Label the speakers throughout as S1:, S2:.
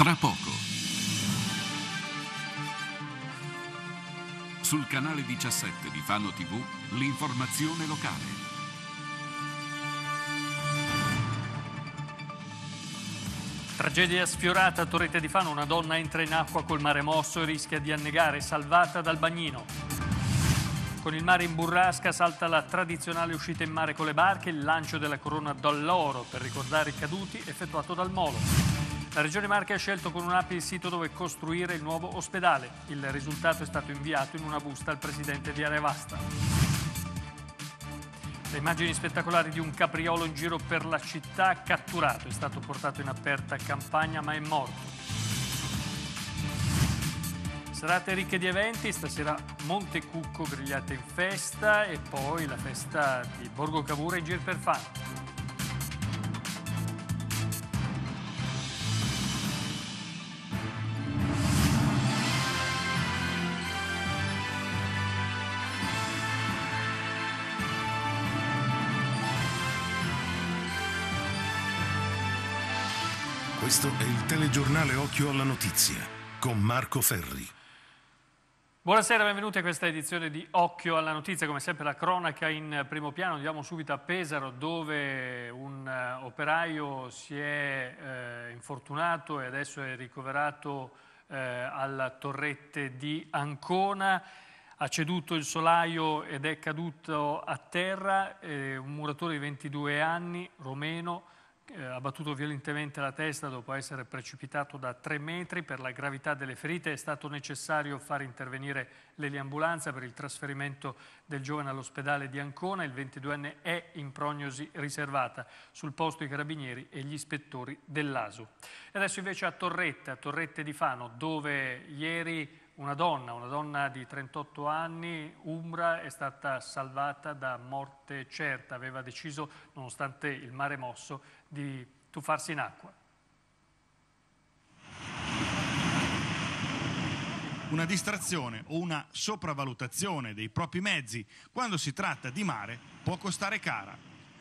S1: tra poco. Sul canale 17 di Fano TV, l'informazione locale. Tragedia
S2: sfiorata a Torrete di Fano, una donna entra in acqua col mare mosso e rischia di annegare, salvata dal bagnino. Con il mare in burrasca salta la tradizionale uscita in mare con le barche, il lancio della corona d'alloro per ricordare i caduti effettuato dal Molo. La Regione Marche ha scelto con un'app il sito dove costruire il nuovo ospedale. Il risultato è stato inviato in una busta al presidente di Arevasta. Le immagini spettacolari di un capriolo in giro per la città catturato. È stato portato in aperta campagna ma è morto. Serate ricche di eventi, stasera Montecucco grigliate in festa e poi la festa di Borgo Cavour in giro per Fano.
S1: telegiornale Occhio alla Notizia con Marco Ferri.
S2: Buonasera, benvenuti a questa edizione di Occhio alla Notizia. Come sempre la cronaca in primo piano, andiamo subito a Pesaro dove un eh, operaio si è eh, infortunato e adesso è ricoverato eh, alla torrette di Ancona. Ha ceduto il solaio ed è caduto a terra, eh, un muratore di 22 anni, romeno, eh, ha battuto violentemente la testa dopo essere precipitato da tre metri. Per la gravità delle ferite è stato necessario far intervenire l'eliambulanza per il trasferimento del giovane all'ospedale di Ancona. Il 22enne è in prognosi riservata. Sul posto i carabinieri e gli ispettori dell'ASU. E Adesso invece a Torrette, a Torrette di Fano, dove ieri una donna, una donna di 38 anni, Umbra, è stata salvata da morte certa, aveva deciso, nonostante il mare mosso, di tuffarsi in acqua.
S3: Una distrazione o una sopravvalutazione dei propri mezzi quando si tratta di mare può costare cara.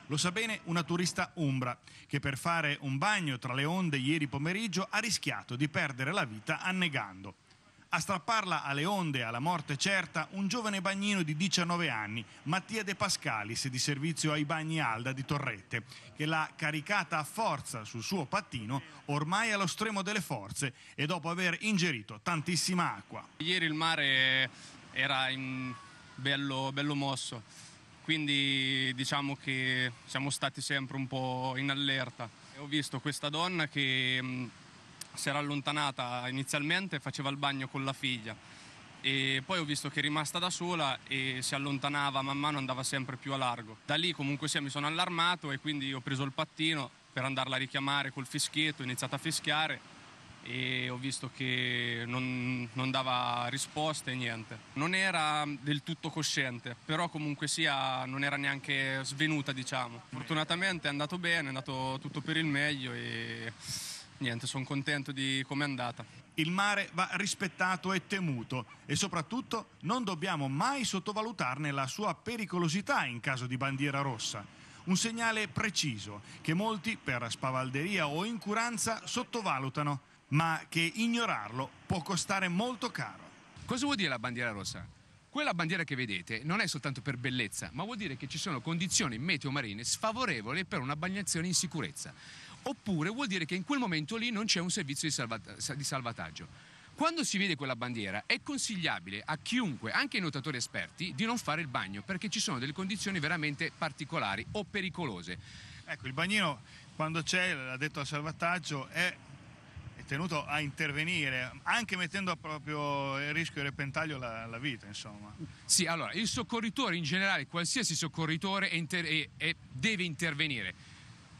S3: Lo sa bene una turista umbra che per fare un bagno tra le onde ieri pomeriggio ha rischiato di perdere la vita annegando. A strapparla alle onde, alla morte certa, un giovane bagnino di 19 anni, Mattia De Pascalis, di servizio ai bagni Alda di Torrette, che l'ha caricata a forza sul suo pattino, ormai allo stremo delle forze, e dopo aver ingerito tantissima acqua.
S4: Ieri il mare era bello, bello mosso, quindi diciamo che siamo stati sempre un po' in allerta. Ho visto questa donna che si era allontanata inizialmente, faceva il bagno con la figlia e poi ho visto che è rimasta da sola e si allontanava man mano andava sempre più a largo. Da lì comunque sia mi sono allarmato e quindi ho preso il pattino per andarla a richiamare col fischietto, ho iniziato a fischiare e ho visto che non, non dava risposte e niente. Non era del tutto cosciente, però comunque sia non era neanche svenuta diciamo. Fortunatamente è andato bene, è andato tutto per il meglio e niente, sono contento
S3: di come è andata. Il mare va rispettato e temuto e soprattutto non dobbiamo mai sottovalutarne la sua pericolosità in caso di bandiera rossa. Un segnale preciso che molti, per spavalderia o incuranza, sottovalutano, ma che ignorarlo può costare molto caro. Cosa vuol dire la bandiera rossa?
S4: Quella bandiera che vedete non è soltanto per bellezza, ma vuol dire che ci sono condizioni meteo-marine sfavorevoli per una bagnazione in sicurezza oppure vuol dire che in quel momento lì non c'è un servizio di, salvat- di salvataggio. Quando si vede quella bandiera è consigliabile a chiunque, anche ai nuotatori esperti, di non fare il bagno perché ci sono delle condizioni veramente particolari o
S3: pericolose. Ecco, il bagnino quando c'è, l'ha detto al salvataggio, è tenuto a intervenire, anche mettendo a proprio rischio e repentaglio la, la, vita, insomma.
S4: Sì, allora, il soccorritore in generale, qualsiasi soccorritore, è inter- è, è, deve intervenire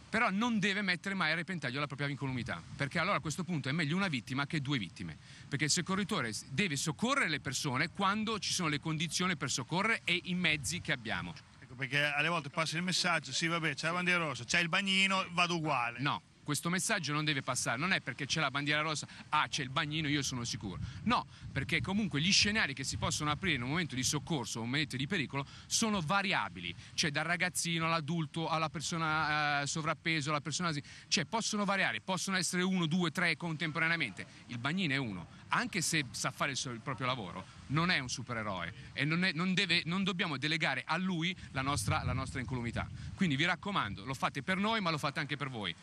S4: però non deve mettere mai a repentaglio la propria incolumità, perché allora a questo punto è meglio una vittima che due vittime, perché il soccorritore deve soccorrere le persone quando ci sono le condizioni per soccorrere e i mezzi che abbiamo.
S3: Ecco perché alle volte passa il messaggio, sì vabbè c'è la bandiera rossa, c'è il bagnino, vado uguale. No, questo messaggio non deve passare, non è perché c'è la
S4: bandiera rossa, ah c'è il bagnino, io sono sicuro. No, perché comunque gli scenari che si possono aprire in un momento di soccorso, o un momento di pericolo, sono variabili, cioè dal ragazzino all'adulto, alla persona eh, sovrappeso, alla persona... cioè possono variare, possono essere uno, due, tre contemporaneamente. Il bagnino è uno, anche se sa fare il, suo, il proprio lavoro, non è un supereroe e non, è, non, deve, non dobbiamo delegare a lui la nostra, la nostra incolumità. Quindi vi raccomando, lo fate per noi ma lo fate anche per voi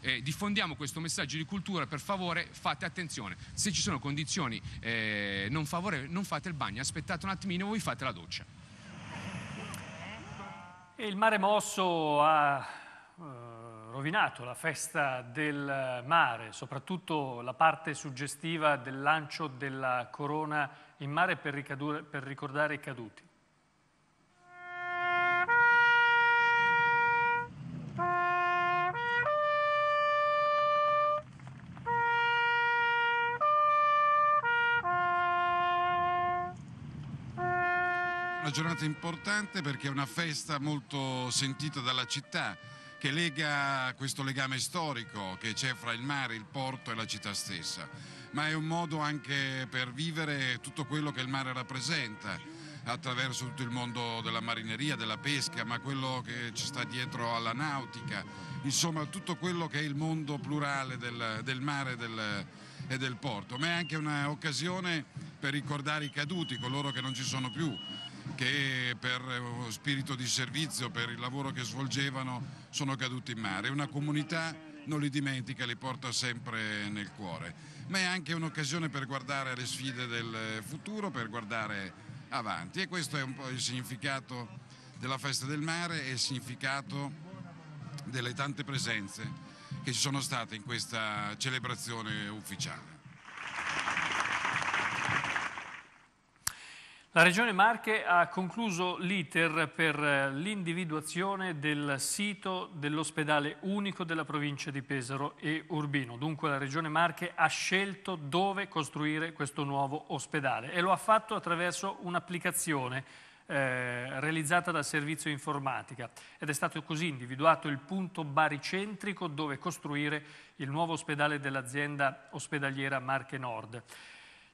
S4: eh, diffondiamo questo messaggio di cultura, per favore fate attenzione, se ci sono condizioni eh, non favorevoli non fate il bagno, aspettate un attimino voi fate la doccia.
S2: il mare mosso ha eh, rovinato la festa del mare, soprattutto la parte suggestiva del lancio della corona in mare per, ricadure, per ricordare i caduti.
S1: giornata importante perché è una festa molto sentita dalla città che lega questo legame storico che c'è fra il mare, il porto e la città stessa, ma è un modo anche per vivere tutto quello che il mare rappresenta attraverso tutto il mondo della marineria, della pesca, ma quello che ci sta dietro alla nautica, insomma tutto quello che è il mondo plurale del, del mare e del, e del porto, ma è anche un'occasione per ricordare i caduti, coloro che non ci sono più, che per eh, spirito di servizio, per il lavoro che svolgevano, sono caduti in mare. Una comunità non li dimentica, li porta sempre nel cuore, ma è anche un'occasione per guardare alle sfide del futuro, per guardare avanti e questo è un po' il significato della festa del mare e il significato delle tante presenze che ci sono state in questa celebrazione ufficiale.
S2: La Regione Marche ha concluso l'iter per eh, l'individuazione del sito dell'ospedale unico della provincia di Pesaro e Urbino. Dunque la Regione Marche ha scelto dove costruire questo nuovo ospedale e lo ha fatto attraverso un'applicazione eh, realizzata dal servizio informatica ed è stato così individuato il punto baricentrico dove costruire il nuovo ospedale dell'azienda ospedaliera Marche Nord.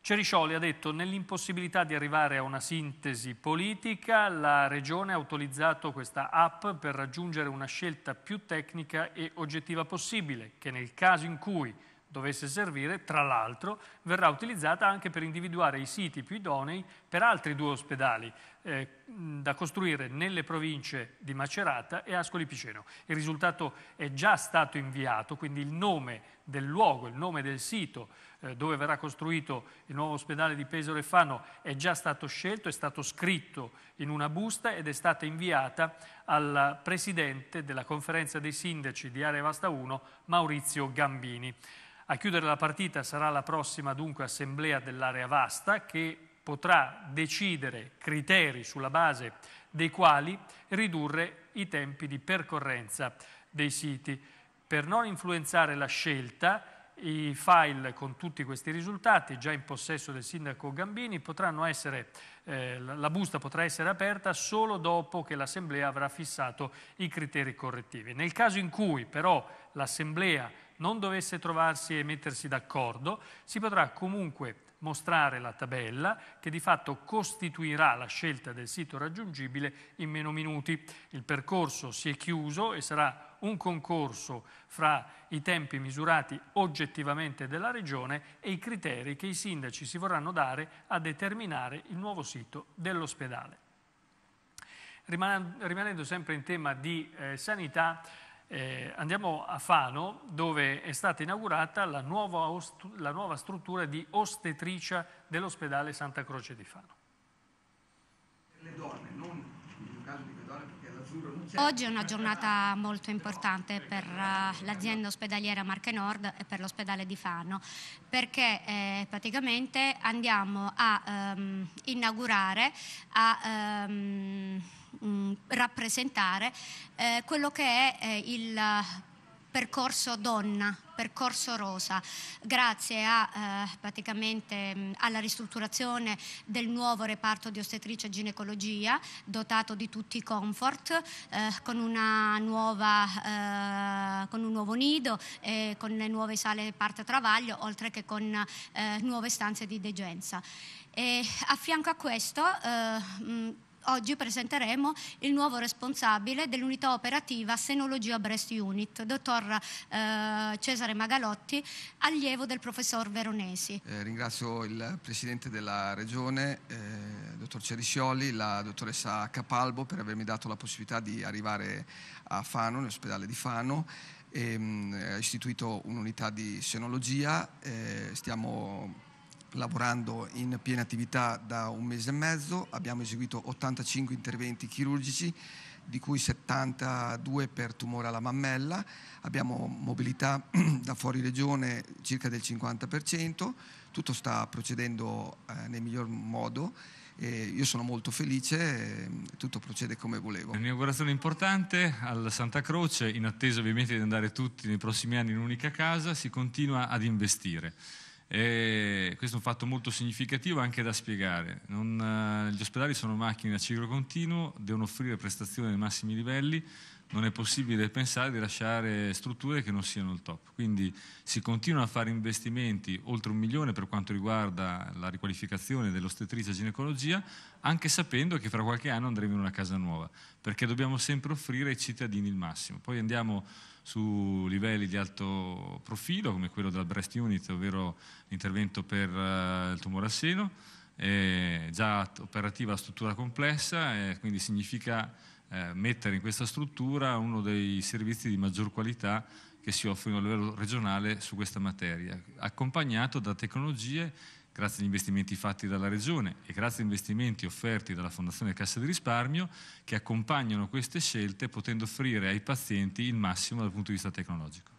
S2: Ceriscioli ha detto nell'impossibilità di arrivare a una sintesi politica la Regione ha utilizzato questa app per raggiungere una scelta più tecnica e oggettiva possibile che nel caso in cui dovesse servire, tra l'altro, verrà utilizzata anche per individuare i siti più idonei per altri due ospedali eh, da costruire nelle province di Macerata e Ascoli Piceno. Il risultato è già stato inviato, quindi il nome del luogo, il nome del sito eh, dove verrà costruito il nuovo ospedale di Pesaro e Fano è già stato scelto, è stato scritto in una busta ed è stata inviata al Presidente della Conferenza dei Sindaci di Area Vasta 1, Maurizio Gambini. A chiudere la partita sarà la prossima dunque assemblea dell'area vasta che potrà decidere criteri sulla base dei quali ridurre i tempi di percorrenza dei siti. Per non influenzare la scelta, i file con tutti questi risultati, già in possesso del sindaco Gambini, potranno essere, eh, la busta potrà essere aperta solo dopo che l'Assemblea avrà fissato i criteri correttivi. Nel caso in cui però l'Assemblea non dovesse trovarsi e mettersi d'accordo, si potrà comunque mostrare la tabella che di fatto costituirà la scelta del sito raggiungibile in meno minuti. Il percorso si è chiuso e sarà un concorso fra i tempi misurati oggettivamente della Regione e i criteri che i sindaci si vorranno dare a determinare il nuovo sito dell'ospedale. Rimanendo sempre in tema di eh, sanità, eh, andiamo a Fano dove è stata inaugurata la nuova, la nuova struttura di ostetricia dell'ospedale Santa Croce di Fano.
S4: Le donne, non Oggi è una giornata
S5: molto importante per eh, l'azienda ospedaliera Marche Nord e per l'ospedale di Fano perché eh, praticamente andiamo a um, inaugurare, a... Um, mh, mm, rappresentare eh, quello che è eh, il eh, percorso donna, percorso rosa, grazie a, eh, mm, alla ristrutturazione del nuovo reparto di ostetricia e ginecologia, dotato di tutti i comfort, eh, con, nuova, eh, con, un nuovo nido, con le nuove sale parte travaglio, oltre che con eh, nuove stanze di degenza. E a fianco a questo mh, eh, mm, oggi presenteremo il nuovo responsabile dell'unità operativa Senologia Breast Unit, dottor eh, Cesare Magalotti, allievo del professor Veronesi.
S4: Eh, ringrazio il Presidente della Regione, eh, dottor Ceriscioli, la dottoressa Capalbo per avermi dato la possibilità di arrivare a Fano, nell'ospedale di Fano ehm, ha istituito un'unità di senologia, eh, stiamo lavorando in piena attività da un mese e mezzo, abbiamo eseguito 85 interventi chirurgici, di cui 72 per tumore alla mammella, abbiamo mobilità da fuori regione circa del 50%, tutto sta procedendo eh, nel miglior modo. E io sono molto felice, ehm, tutto procede come volevo.
S6: Un'inaugurazione importante alla Santa Croce, in attesa ovviamente di andare tutti nei prossimi anni in un'unica casa, si continua ad investire. E questo è un fatto molto significativo anche da spiegare. Non, eh, gli ospedali sono macchine a ciclo continuo, devono offrire prestazioni ai massimi livelli, non è possibile pensare di lasciare strutture che non siano il top. Quindi si continuano a fare investimenti oltre un milione per quanto riguarda la riqualificazione dell'ostetricia e ginecologia, anche sapendo che fra qualche anno andremo in una casa nuova, perché dobbiamo sempre offrire ai cittadini il massimo. Poi andiamo su livelli di alto profilo, come quello della breast unit, ovvero l'intervento per eh, il tumore al seno, è già operativa a struttura complessa, eh, quindi significa eh, mettere in questa struttura uno dei servizi di maggior qualità che si offrono a livello regionale su questa materia, accompagnato da tecnologie grazie agli investimenti fatti dalla Regione e grazie agli investimenti offerti dalla Fondazione Cassa di Risparmio che accompagnano queste scelte potendo offrire ai pazienti il massimo dal punto di vista tecnologico.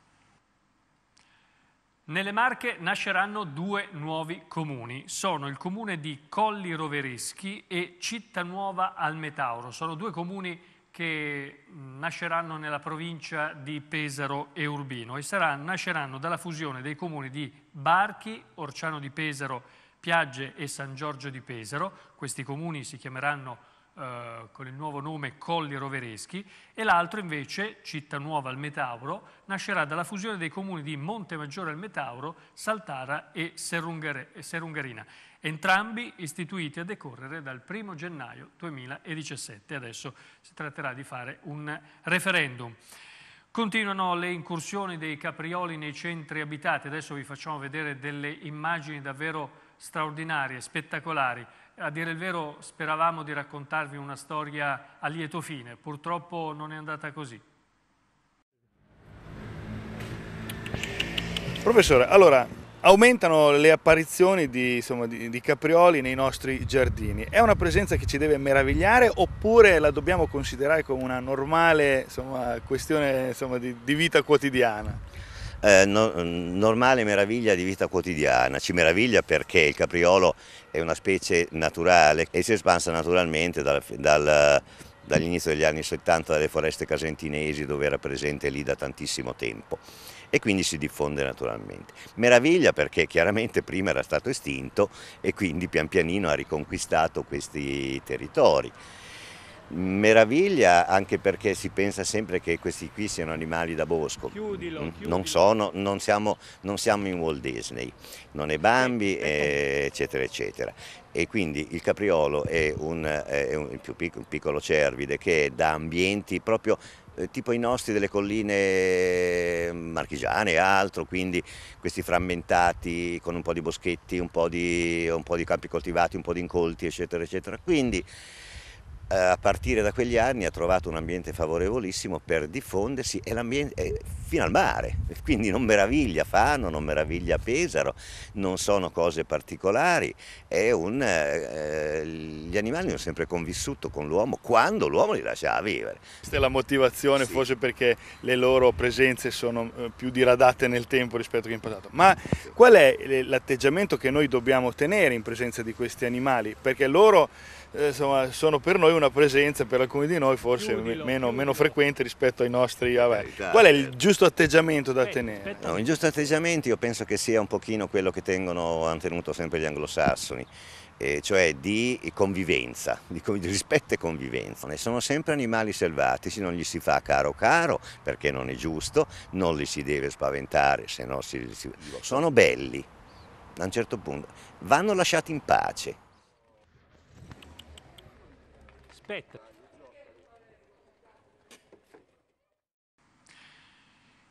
S2: Nelle Marche nasceranno due nuovi comuni, sono il comune di Colli Rovereschi e Cittanuova al Metauro, sono due comuni che nasceranno nella provincia di Pesaro e Urbino e sarà, nasceranno dalla fusione dei comuni di Barchi, Orciano di Pesaro, Piagge e San Giorgio di Pesaro, questi comuni si chiameranno eh, con il nuovo nome Colli Rovereschi e l'altro invece, Città Nuova al Metauro, nascerà dalla fusione dei comuni di Monte Maggiore al Metauro, Saltara e Serungarina, entrambi istituiti a decorrere dal 1 gennaio 2017. Adesso si tratterà di fare un referendum. Continuano le incursioni dei caprioli nei centri abitati, adesso vi facciamo vedere delle immagini davvero straordinarie, spettacolari a dire il vero speravamo di raccontarvi una storia a lieto fine, purtroppo non è andata così.
S3: Professore, allora aumentano le apparizioni di, insomma, di, di, caprioli nei nostri giardini. È una presenza che ci deve meravigliare oppure la dobbiamo considerare come una normale insomma, questione insomma, di, di vita quotidiana?
S7: eh, no, mm, normale meraviglia di vita quotidiana. Ci meraviglia perché il capriolo è una specie naturale e si è espansa naturalmente dal, dal, dall'inizio degli anni 70 dalle foreste casentinesi dove era presente lì da tantissimo tempo e quindi si diffonde naturalmente. Meraviglia perché chiaramente prima era stato estinto e quindi pian pianino ha riconquistato questi territori meraviglia anche perché si pensa sempre che questi qui siano animali da bosco. Chiudilo, mm, chiudilo. Non, sono, non, siamo, non, siamo, in Walt Disney, non è Bambi, eh, eccetera, eccetera. E quindi il capriolo è un, è un, piccolo, un piccolo cervide che da ambienti proprio eh, tipo i nostri delle colline marchigiane e altro, quindi questi frammentati con un po' di boschetti, un po' di, un po di campi coltivati, un po' di incolti, eccetera, eccetera. Quindi eh, a partire da quegli anni ha trovato un ambiente favorevolissimo per diffondersi e eh, fino al mare, quindi non meraviglia Fano, non meraviglia Pesaro, non sono cose particolari, un, eh, eh, gli animali hanno sempre convissuto con l'uomo quando l'uomo li lasciava vivere.
S3: Questa è la motivazione sì. forse perché le loro presenze sono più diradate nel tempo rispetto che in passato, ma qual è l'atteggiamento che noi dobbiamo tenere in presenza di questi animali? Perché loro eh, insomma, sono per noi una presenza, per alcuni di noi forse chiudilo, meno, meno, frequente rispetto ai nostri. Vabbè. Eh, Qual è il
S7: certo. giusto atteggiamento da tenere? No, il giusto atteggiamento io penso che sia un pochino quello che tengono, hanno tenuto sempre gli anglosassoni. Eh, cioè di convivenza, di, di, rispetto e convivenza. Ne sono sempre animali selvatici, non gli si fa caro caro perché non è giusto, non li si deve spaventare, se no si, si... sono belli. A un certo punto vanno lasciati in pace
S2: aspetta.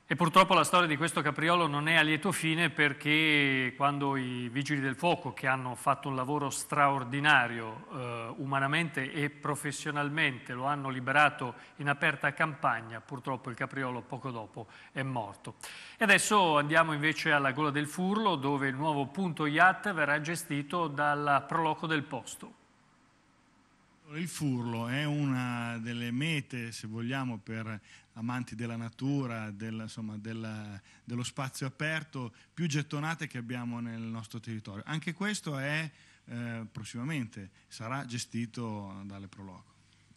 S2: E purtroppo la storia di questo capriolo non è a lieto fine perché quando i vigili del fuoco, che hanno fatto un lavoro straordinario eh, umanamente e professionalmente, lo hanno liberato in aperta campagna, purtroppo il capriolo poco dopo è morto. E adesso andiamo invece alla Gola del Furlo dove il nuovo punto IAT verrà gestito dalla Proloco del Posto.
S3: Il furlo è una delle mete, se vogliamo, per amanti della natura, del, insomma, della, dello spazio aperto, più gettonate che abbiamo nel nostro territorio. Anche questo è eh, prossimamente, sarà gestito
S8: dalle Proloco.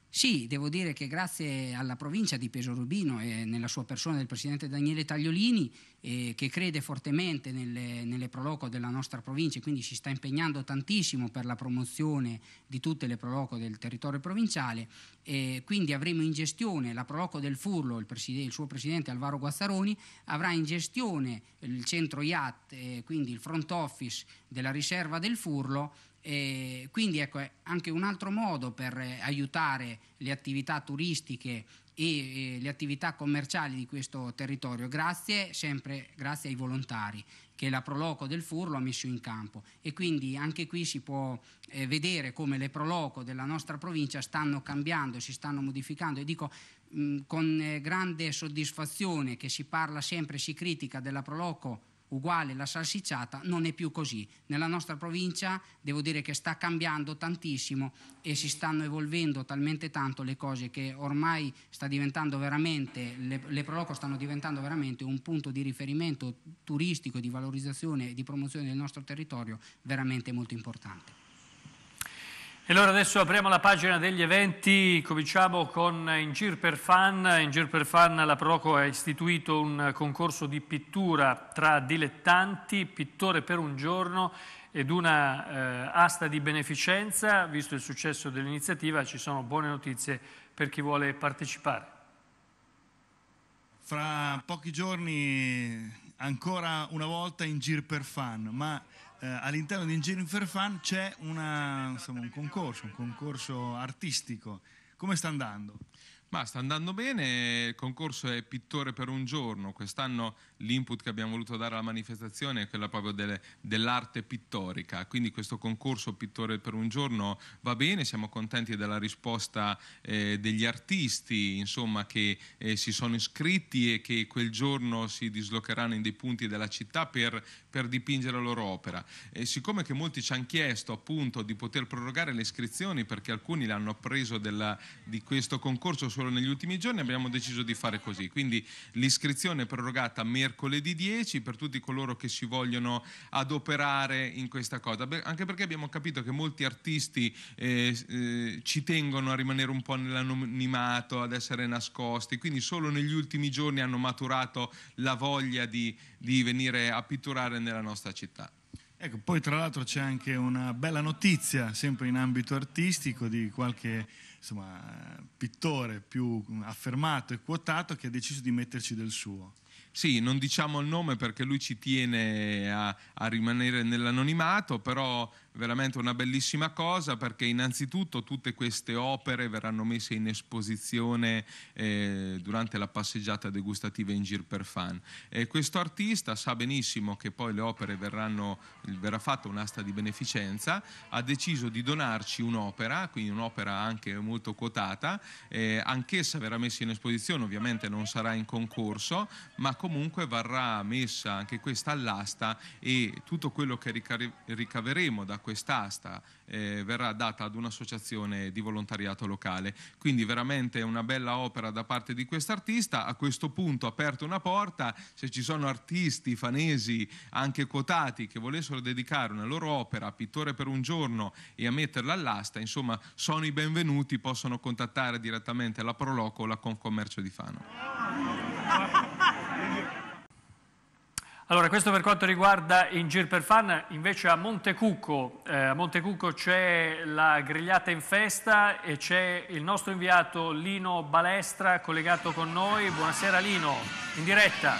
S8: Sì, devo dire che grazie alla provincia di Peso Rubino e nella sua persona del presidente Daniele Tagliolini, eh, che crede fortemente nelle, nelle proloco della nostra provincia e quindi si sta impegnando tantissimo per la promozione di tutte le proloco del territorio provinciale, eh, quindi avremo in gestione la proloco del Furlo, il, il, suo presidente Alvaro Guazzaroni avrà in gestione il centro IAT, eh, quindi il front office della riserva del Furlo e quindi ecco, è anche un altro modo per eh, aiutare le attività turistiche e le attività commerciali di questo territorio, grazie sempre grazie ai volontari che la Proloco del Furlo ha messo in campo e quindi anche qui si può eh, vedere come le Proloco della nostra provincia stanno cambiando, si stanno modificando e dico mh, con eh, grande soddisfazione che si parla sempre, si critica della Proloco uguale la salsicciata, non è più così. Nella nostra provincia devo dire che sta cambiando tantissimo e si stanno evolvendo talmente tanto le cose che ormai sta diventando veramente, le, le Proloco stanno diventando veramente un punto di riferimento turistico, di valorizzazione e di promozione del nostro territorio veramente molto importante.
S2: E allora adesso apriamo la pagina degli eventi, cominciamo con Ingir per Fan. Ingir per Fan la Proco ha istituito un concorso di pittura tra dilettanti, pittore per un giorno ed una eh, asta di beneficenza. Visto il successo dell'iniziativa ci sono buone notizie per chi vuole partecipare.
S3: Fra pochi giorni ancora una volta Ingir per Fan, ma eh, all'interno di Engineering for Fun c'è una, insomma, un concorso, un concorso artistico. Come sta andando?
S9: Ma sta andando bene, il concorso è pittore per un giorno, quest'anno l'input che abbiamo voluto dare alla manifestazione è quello proprio delle, dell'arte pittorica, quindi questo concorso pittore per un giorno va bene, siamo contenti della risposta eh, degli artisti insomma, che eh, si sono iscritti e che quel giorno si dislocheranno in dei punti della città per per dipingere la loro opera. E siccome che molti ci hanno chiesto appunto di poter prorogare le iscrizioni perché alcuni l'hanno appreso della, di questo concorso solo negli ultimi giorni, abbiamo deciso di fare così. Quindi l'iscrizione è prorogata mercoledì 10 per tutti coloro che si vogliono adoperare in questa cosa, Beh, anche perché abbiamo capito che molti artisti eh, eh, ci tengono a rimanere un po' nell'anonimato, ad essere nascosti, quindi solo negli ultimi giorni hanno maturato la voglia di di venire a pitturare nella nostra città.
S3: Ecco, poi tra l'altro c'è anche una bella notizia, sempre in ambito artistico, di qualche insomma, pittore più affermato e quotato che ha deciso di metterci del suo.
S9: Sì, non diciamo il nome perché lui ci tiene a, a rimanere nell'anonimato, però veramente una bellissima cosa perché innanzitutto tutte queste opere verranno messe in esposizione eh, durante la passeggiata degustativa in Gir per Fan. E questo artista sa benissimo che poi le opere verranno, verrà fatta un'asta di beneficenza, ha deciso di donarci un'opera, quindi un'opera anche molto quotata, eh, anch'essa verrà messa in esposizione, ovviamente non sarà in concorso, ma comunque verrà messa anche questa all'asta e tutto quello che ricaveremo da quest'asta eh, verrà data ad un'associazione di volontariato locale. Quindi veramente una bella opera da parte di quest'artista. A questo punto aperto una porta, se ci sono artisti fanesi anche quotati che volessero dedicare una loro opera a pittore per un giorno e a metterla all'asta, insomma sono i benvenuti, possono contattare direttamente la Proloco o la Concommercio di Fano. Allora, questo per quanto riguarda in Gir per
S2: Fan, invece a Montecucco, eh, a Montecucco c'è la grigliata in festa e c'è il nostro inviato Lino Balestra collegato con noi. Buonasera
S3: Lino, in diretta.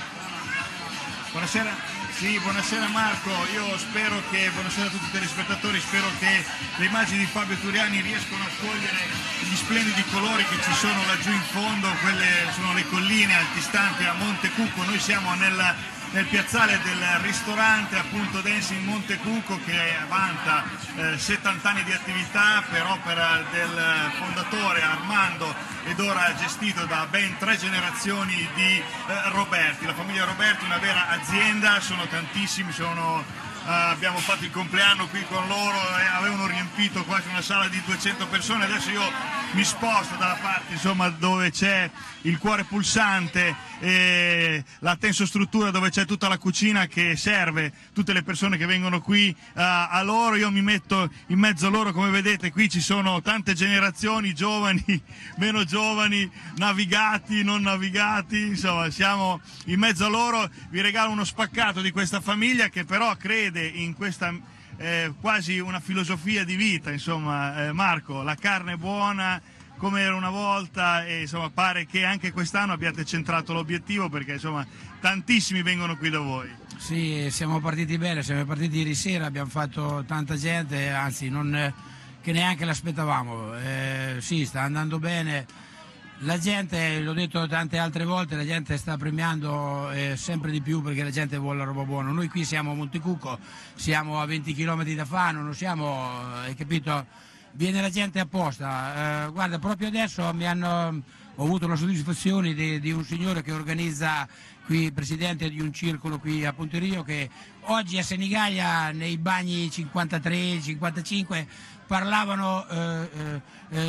S3: Buonasera, sì, buonasera Marco, io spero che, buonasera a tutti i telespettatori, spero che le immagini di Fabio Turiani riescano a cogliere gli splendidi colori che ci sono laggiù in fondo, quelle sono le colline altistanti a Montecucco, noi siamo nella nel piazzale del ristorante appunto Dancing Montecuco che vanta eh, 70 anni di attività per opera del fondatore Armando ed ora gestito da ben tre generazioni di eh, Roberti. La famiglia Roberti è una vera azienda, sono tantissimi, sono Uh, abbiamo fatto il compleanno qui con loro e eh, avevano riempito quasi una sala di 200 persone adesso io mi sposto dalla parte insomma, dove c'è il cuore pulsante e la tensostruttura dove c'è tutta la cucina che serve tutte le persone che vengono qui a, eh, a loro, io mi metto in mezzo a loro come vedete qui ci sono tante generazioni, giovani, meno giovani, navigati, non navigati, insomma siamo in mezzo a loro, vi regalo uno spaccato di questa famiglia che però crede in questa eh, quasi una filosofia di vita, insomma, eh, Marco, la carne è buona come era una volta e insomma pare che anche quest'anno abbiate centrato
S1: l'obiettivo perché insomma tantissimi vengono qui da voi. Sì, siamo partiti bene, siamo partiti ieri sera, abbiamo fatto tanta gente, anzi non, eh, che neanche l'aspettavamo. Eh, sì, sta andando bene la gente, l'ho detto tante altre volte, la gente sta premiando eh, sempre di più perché la gente vuole la roba buona. Noi qui siamo a Montecucco, siamo a 20 km da Fano, non siamo, eh, hai capito? Viene la gente apposta. Eh, guarda, proprio adesso hanno, ho avuto la soddisfazione di, di un signore che organizza qui presidente di un circolo qui a Ponterio che oggi a Senigallia nei bagni 53-55 parlavano eh, eh,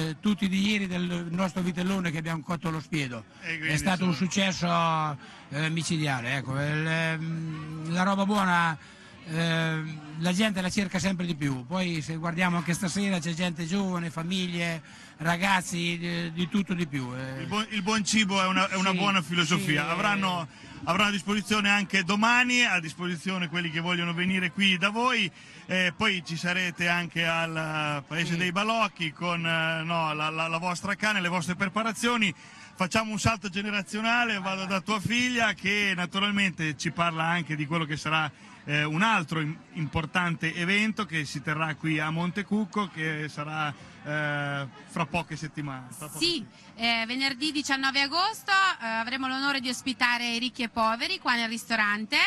S1: eh, tutti di ieri del nostro vitellone che abbiamo cotto allo spiedo. È stato sono... un successo eh, micidiale. Ecco. Il, ehm, la roba buona ehm, la gente la cerca sempre di più. Poi se guardiamo anche stasera c'è gente giovane, famiglie, ragazzi, di, eh, di tutto di più. Eh. Il, buon, il buon cibo è una, è una sì, buona filosofia.
S3: Sì, Avranno avrò a disposizione anche domani, a disposizione quelli che vogliono venire qui da voi. Eh, poi ci sarete anche al eh, Paese sì. dei Balocchi con eh, no, la, la, la vostra cane, le vostre preparazioni facciamo un salto generazionale, vado da tua figlia che naturalmente ci parla anche di quello che sarà eh, un altro importante evento che si terrà qui a Montecucco che sarà eh, fra poche settimane. Fra poche sì,
S8: eh, venerdì 19 agosto eh, avremo l'onore di ospitare i ricchi e poveri qua nel ristorante.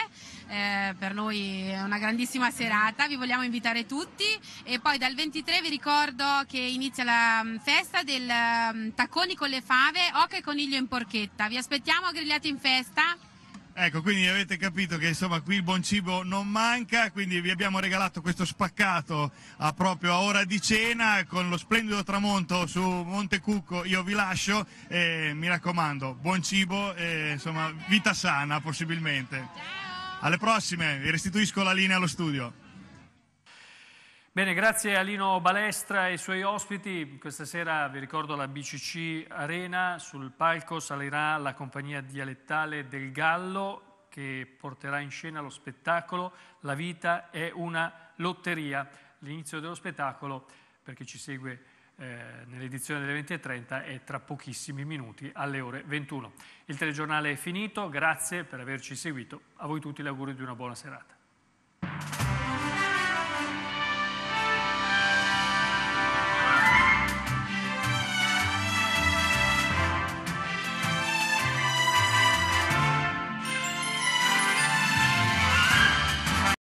S8: Eh, per noi è una grandissima serata, vi vogliamo invitare tutti e poi dal 23 vi ricordo che inizia la mm, festa del m, mm, tacconi con le fave, oca e coniglio in porchetta. Vi aspettiamo grigliati in festa.
S3: Ecco, quindi avete capito che insomma qui il buon cibo non manca, quindi vi abbiamo regalato questo spaccato a proprio a ora di cena con lo splendido tramonto su Monte Cucco. Io vi lascio e mi raccomando, buon cibo e insomma vita sana possibilmente. Alle prossime, vi restituisco la linea allo studio.
S2: Bene, grazie a Lino Balestra e ai suoi ospiti. Questa sera vi ricordo la BCC Arena, sul palco salirà la compagnia dialettale del Gallo che porterà in scena lo spettacolo La vita è una lotteria. L'inizio dello spettacolo, per chi ci segue eh, nell'edizione delle 20.30, è tra pochissimi minuti alle ore 21. Il telegiornale è finito, grazie per averci seguito. A voi tutti l'augurio di una buona serata.